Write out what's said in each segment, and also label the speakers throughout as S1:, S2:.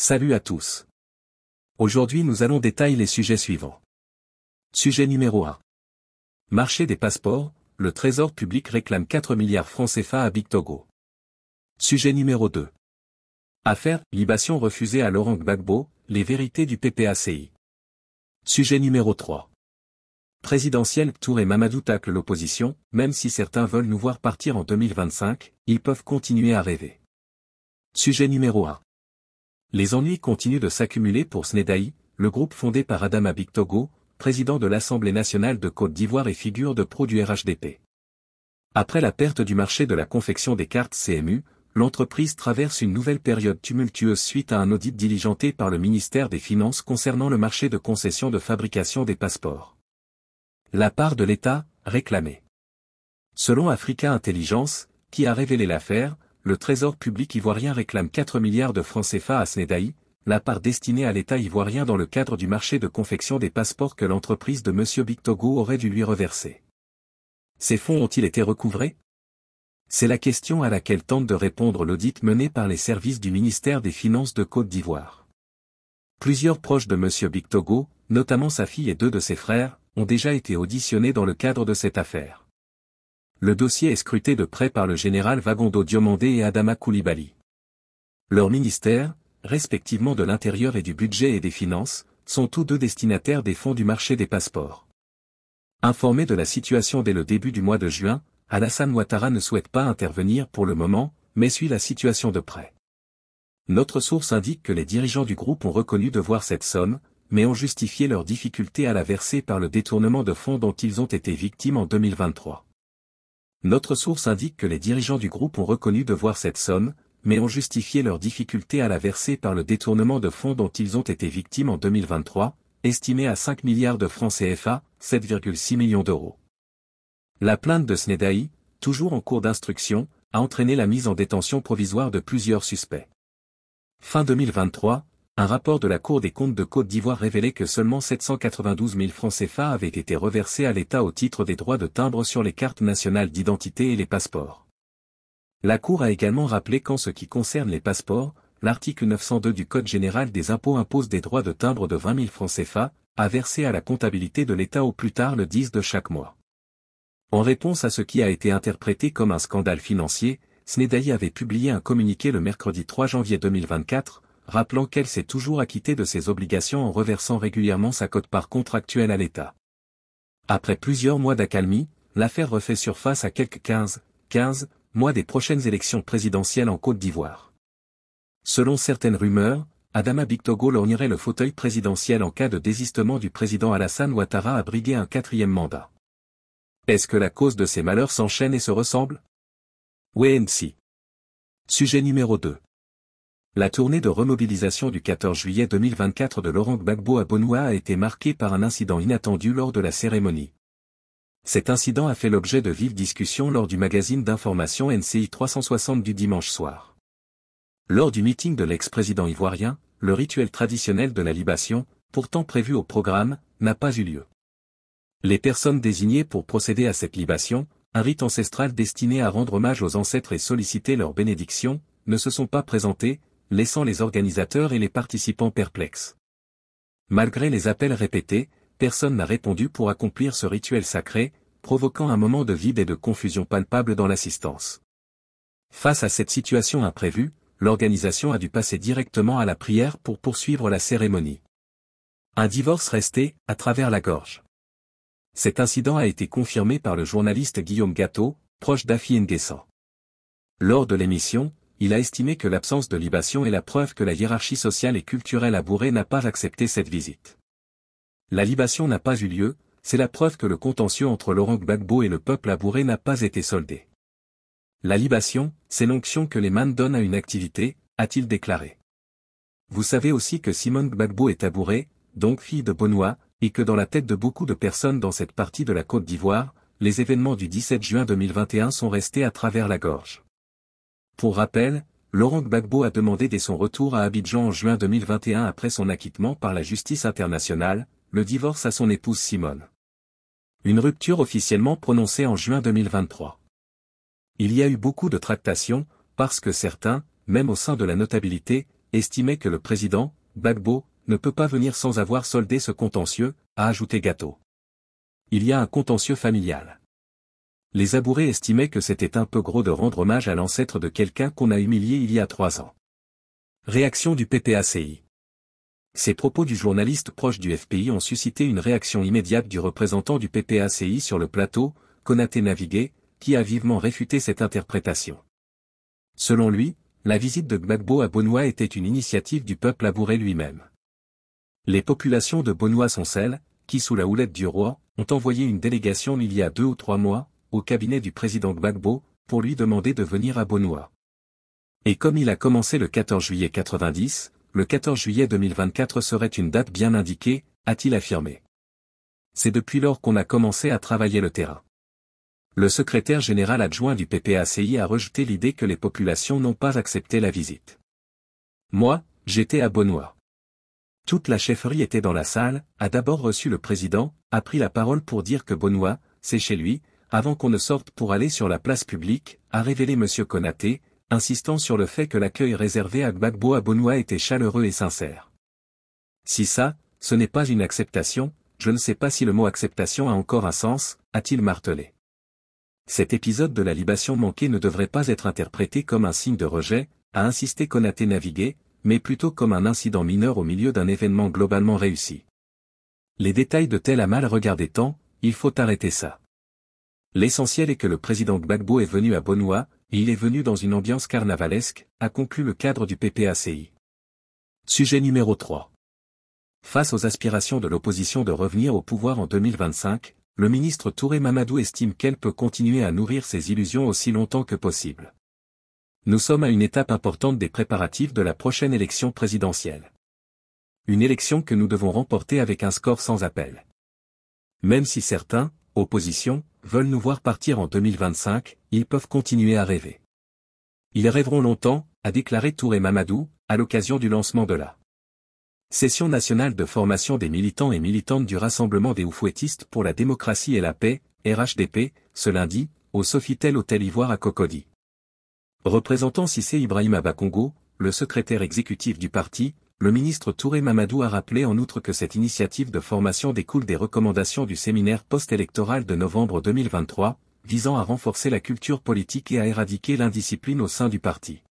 S1: Salut à tous. Aujourd'hui nous allons détailler les sujets suivants. Sujet numéro 1. Marché des passeports, le Trésor public réclame 4 milliards francs CFA à Big Togo. Sujet numéro 2. Affaire, libation refusée à Laurent Gbagbo, les vérités du PPACI. Sujet numéro 3. Présidentiel Tour et Mamadou tacle l'opposition, même si certains veulent nous voir partir en 2025, ils peuvent continuer à rêver. Sujet numéro 1. Les ennuis continuent de s'accumuler pour Snedaï, le groupe fondé par Adama Togo président de l'Assemblée nationale de Côte d'Ivoire et figure de pro du RHDP. Après la perte du marché de la confection des cartes CMU, l'entreprise traverse une nouvelle période tumultueuse suite à un audit diligenté par le ministère des Finances concernant le marché de concession de fabrication des passeports. La part de l'État, réclamée. Selon Africa Intelligence, qui a révélé l'affaire, le Trésor public ivoirien réclame 4 milliards de francs CFA à SNEDAI, la part destinée à l'État ivoirien dans le cadre du marché de confection des passeports que l'entreprise de M. Bictogo aurait dû lui reverser. Ces fonds ont-ils été recouvrés C'est la question à laquelle tente de répondre l'audit mené par les services du ministère des Finances de Côte d'Ivoire. Plusieurs proches de M. Bictogo, notamment sa fille et deux de ses frères, ont déjà été auditionnés dans le cadre de cette affaire le dossier est scruté de près par le général Vagondo Diomandé et Adama Koulibaly. Leurs ministères, respectivement de l'Intérieur et du Budget et des Finances, sont tous deux destinataires des fonds du marché des passeports. Informé de la situation dès le début du mois de juin, Alassane Ouattara ne souhaite pas intervenir pour le moment, mais suit la situation de près. Notre source indique que les dirigeants du groupe ont reconnu devoir cette somme, mais ont justifié leurs difficultés à la verser par le détournement de fonds dont ils ont été victimes en 2023. Notre source indique que les dirigeants du groupe ont reconnu devoir cette somme, mais ont justifié leur difficulté à la verser par le détournement de fonds dont ils ont été victimes en 2023, estimé à 5 milliards de francs CFA, 7,6 millions d'euros. La plainte de snedai toujours en cours d'instruction, a entraîné la mise en détention provisoire de plusieurs suspects. Fin 2023, un rapport de la Cour des comptes de Côte d'Ivoire révélait que seulement 792 000 francs CFA avaient été reversés à l'État au titre des droits de timbre sur les cartes nationales d'identité et les passeports. La Cour a également rappelé qu'en ce qui concerne les passeports, l'article 902 du Code général des impôts impose des droits de timbre de 20 000 francs CFA, à verser à la comptabilité de l'État au plus tard le 10 de chaque mois. En réponse à ce qui a été interprété comme un scandale financier, Snedaï avait publié un communiqué le mercredi 3 janvier 2024, rappelant qu'elle s'est toujours acquittée de ses obligations en reversant régulièrement sa cote par contractuelle à l'État. Après plusieurs mois d'accalmie, l'affaire refait surface à quelques 15, 15 mois des prochaines élections présidentielles en Côte d'Ivoire. Selon certaines rumeurs, Adama Bictogo l'ornirait le fauteuil présidentiel en cas de désistement du président Alassane Ouattara à briguer un quatrième mandat. Est-ce que la cause de ces malheurs s'enchaîne et se ressemble Oui si. Sujet numéro 2. La tournée de remobilisation du 14 juillet 2024 de Laurent Gbagbo à Bonoua a été marquée par un incident inattendu lors de la cérémonie. Cet incident a fait l'objet de vives discussions lors du magazine d'information NCI 360 du dimanche soir. Lors du meeting de l'ex-président ivoirien, le rituel traditionnel de la libation, pourtant prévu au programme, n'a pas eu lieu. Les personnes désignées pour procéder à cette libation, un rite ancestral destiné à rendre hommage aux ancêtres et solliciter leur bénédiction, ne se sont pas présentées, laissant les organisateurs et les participants perplexes. Malgré les appels répétés, personne n'a répondu pour accomplir ce rituel sacré, provoquant un moment de vide et de confusion palpable dans l'assistance. Face à cette situation imprévue, l'organisation a dû passer directement à la prière pour poursuivre la cérémonie. Un divorce resté, à travers la gorge. Cet incident a été confirmé par le journaliste Guillaume Gâteau, proche d'Afi Nguessan. Lors de l'émission, il a estimé que l'absence de libation est la preuve que la hiérarchie sociale et culturelle à Bourré n'a pas accepté cette visite. La libation n'a pas eu lieu, c'est la preuve que le contentieux entre Laurent Gbagbo et le peuple à Bourré n'a pas été soldé. La libation, c'est l'onction que les manes donnent à une activité, a-t-il déclaré. Vous savez aussi que Simone Gbagbo est à Bourré, donc fille de Benoît, et que dans la tête de beaucoup de personnes dans cette partie de la Côte d'Ivoire, les événements du 17 juin 2021 sont restés à travers la gorge. Pour rappel, Laurent Gbagbo a demandé dès son retour à Abidjan en juin 2021 après son acquittement par la justice internationale, le divorce à son épouse Simone. Une rupture officiellement prononcée en juin 2023. Il y a eu beaucoup de tractations, parce que certains, même au sein de la notabilité, estimaient que le président, Gbagbo, ne peut pas venir sans avoir soldé ce contentieux, a ajouté Gâteau. Il y a un contentieux familial les abourés estimaient que c'était un peu gros de rendre hommage à l'ancêtre de quelqu'un qu'on a humilié il y a trois ans. Réaction du PPACI Ces propos du journaliste proche du FPI ont suscité une réaction immédiate du représentant du PPACI sur le plateau, Konaté Navigué, qui a vivement réfuté cette interprétation. Selon lui, la visite de Gbagbo à Bonois était une initiative du peuple abouré lui-même. Les populations de Bonois sont celles, qui sous la houlette du roi, ont envoyé une délégation il y a deux ou trois mois, au cabinet du président Gbagbo, pour lui demander de venir à benoît Et comme il a commencé le 14 juillet 90, le 14 juillet 2024 serait une date bien indiquée, a-t-il affirmé. C'est depuis lors qu'on a commencé à travailler le terrain. Le secrétaire général adjoint du PPACI a rejeté l'idée que les populations n'ont pas accepté la visite. Moi, j'étais à benoît Toute la chefferie était dans la salle, a d'abord reçu le président, a pris la parole pour dire que Bonnois, c'est chez lui, avant qu'on ne sorte pour aller sur la place publique, a révélé M. Konaté, insistant sur le fait que l'accueil réservé à Gbagbo à Bonoua était chaleureux et sincère. Si ça, ce n'est pas une acceptation, je ne sais pas si le mot acceptation a encore un sens, a-t-il martelé. Cet épisode de la libation manquée ne devrait pas être interprété comme un signe de rejet, a insisté Konaté Navigué, mais plutôt comme un incident mineur au milieu d'un événement globalement réussi. Les détails de tel à mal regardé tant, il faut arrêter ça. L'essentiel est que le président Gbagbo est venu à Bonoa. il est venu dans une ambiance carnavalesque, a conclu le cadre du PPACI. Sujet numéro 3. Face aux aspirations de l'opposition de revenir au pouvoir en 2025, le ministre Touré Mamadou estime qu'elle peut continuer à nourrir ses illusions aussi longtemps que possible. Nous sommes à une étape importante des préparatifs de la prochaine élection présidentielle. Une élection que nous devons remporter avec un score sans appel. Même si certains, opposition, veulent nous voir partir en 2025, ils peuvent continuer à rêver. Ils rêveront longtemps, a déclaré Touré Mamadou, à l'occasion du lancement de la Session nationale de formation des militants et militantes du Rassemblement des Oufouettistes pour la démocratie et la paix, RHDP, ce lundi, au Sofitel Hôtel Ivoire à Cocody. Représentant Sissé Ibrahim Abakongo, le secrétaire exécutif du parti, le ministre Touré Mamadou a rappelé en outre que cette initiative de formation découle des recommandations du séminaire post-électoral de novembre 2023, visant à renforcer la culture politique et à éradiquer l'indiscipline au sein du parti.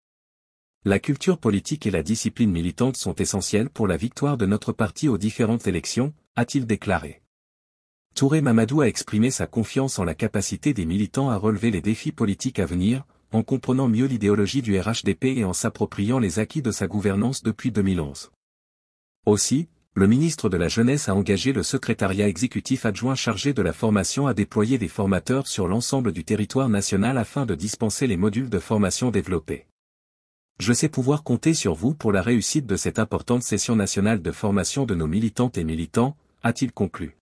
S1: La culture politique et la discipline militante sont essentielles pour la victoire de notre parti aux différentes élections, a-t-il déclaré. Touré Mamadou a exprimé sa confiance en la capacité des militants à relever les défis politiques à venir, en comprenant mieux l'idéologie du RHDP et en s'appropriant les acquis de sa gouvernance depuis 2011. Aussi, le ministre de la Jeunesse a engagé le secrétariat exécutif adjoint chargé de la formation à déployer des formateurs sur l'ensemble du territoire national afin de dispenser les modules de formation développés. Je sais pouvoir compter sur vous pour la réussite de cette importante session nationale de formation de nos militantes et militants, a-t-il conclu.